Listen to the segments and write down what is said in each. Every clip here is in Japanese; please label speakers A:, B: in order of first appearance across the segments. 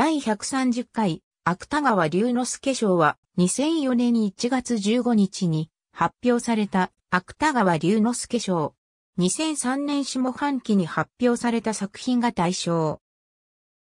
A: 第130回、芥川龍之介賞は、2004年1月15日に発表された芥川龍之介賞。2003年下半期に発表された作品が対象。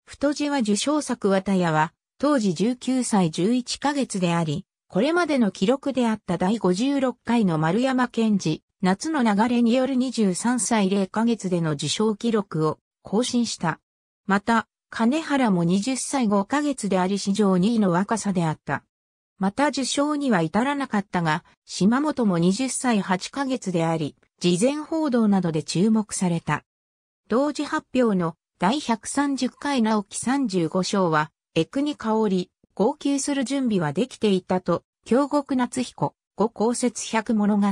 A: 太字は受賞作綿屋は、当時19歳11ヶ月であり、これまでの記録であった第56回の丸山健治、夏の流れによる23歳0ヶ月での受賞記録を更新した。また、金原も20歳5ヶ月であり史上2位の若さであった。また受賞には至らなかったが、島本も20歳8ヶ月であり、事前報道などで注目された。同時発表の第130回直木35章は、エクに香り、号泣する準備はできていたと、京極夏彦、五公説百物語。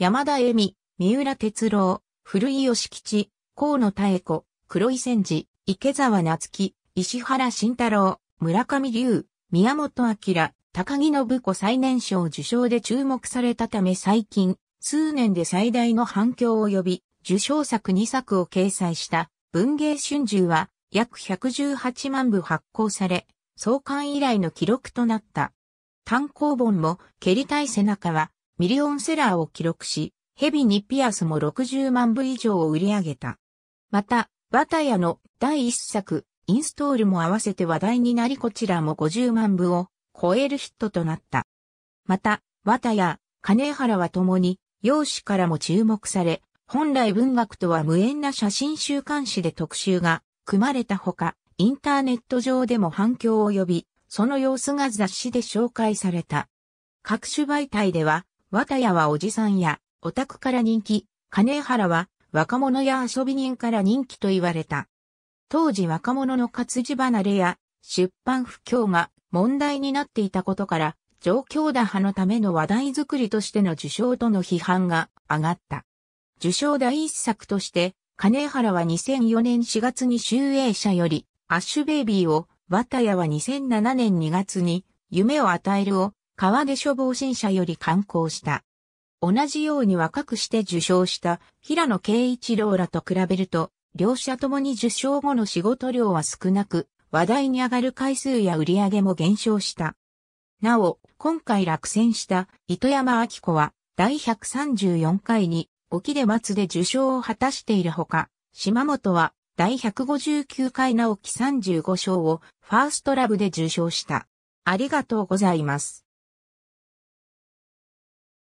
A: 山田恵美、三浦哲郎、古井義吉、河野妙子、黒井千治、池澤夏樹、石原慎太郎、村上龍、宮本明、高木信子最年少受賞で注目されたため最近、数年で最大の反響を呼び、受賞作2作を掲載した文芸春秋は約118万部発行され、創刊以来の記録となった。単行本も、蹴りたい背中は、ミリオンセラーを記録し、ヘビにピアスも60万部以上を売り上げた。また、バタヤの第一作、インストールも合わせて話題になりこちらも50万部を超えるヒットとなった。また、バタヤ、金原は共に、容姿からも注目され、本来文学とは無縁な写真週刊誌で特集が組まれたほか、インターネット上でも反響を呼び、その様子が雑誌で紹介された。各種媒体では、綿谷はおじさんや、オタクから人気、金原は若者や遊び人から人気と言われた。当時若者の活字離れや出版不況が問題になっていたことから、状況打破のための話題作りとしての受賞との批判が上がった。受賞第一作として、金原は2004年4月に集英社より、アッシュベイビーを、綿谷は2007年2月に、夢を与えるを、川出処防新社より刊行した。同じように若くして受賞した平野慶一郎らと比べると、両者ともに受賞後の仕事量は少なく、話題に上がる回数や売り上げも減少した。なお、今回落選した糸山明子は第134回に沖で松で受賞を果たしているほか、島本は第159回直木35賞をファーストラブで受賞した。ありがとうございます。